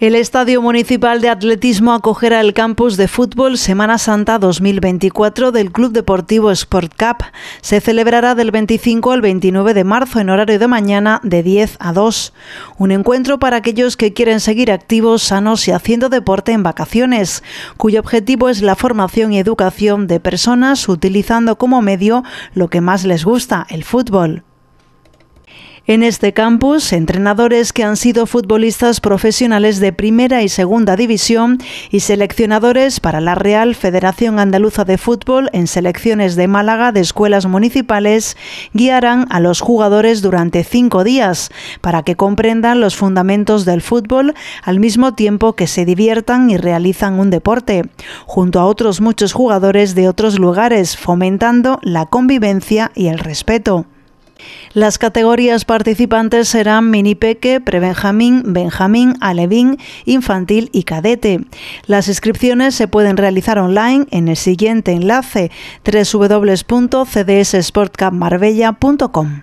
El Estadio Municipal de Atletismo acogerá el campus de fútbol Semana Santa 2024 del Club Deportivo Sport Cup. Se celebrará del 25 al 29 de marzo en horario de mañana de 10 a 2. Un encuentro para aquellos que quieren seguir activos, sanos y haciendo deporte en vacaciones, cuyo objetivo es la formación y educación de personas utilizando como medio lo que más les gusta, el fútbol. En este campus, entrenadores que han sido futbolistas profesionales de primera y segunda división y seleccionadores para la Real Federación Andaluza de Fútbol en selecciones de Málaga de escuelas municipales guiarán a los jugadores durante cinco días para que comprendan los fundamentos del fútbol al mismo tiempo que se diviertan y realizan un deporte, junto a otros muchos jugadores de otros lugares, fomentando la convivencia y el respeto. Las categorías participantes serán mini peque, prebenjamín, benjamín, alevín, infantil y cadete. Las inscripciones se pueden realizar online en el siguiente enlace www.cdsportcapmarbella.com.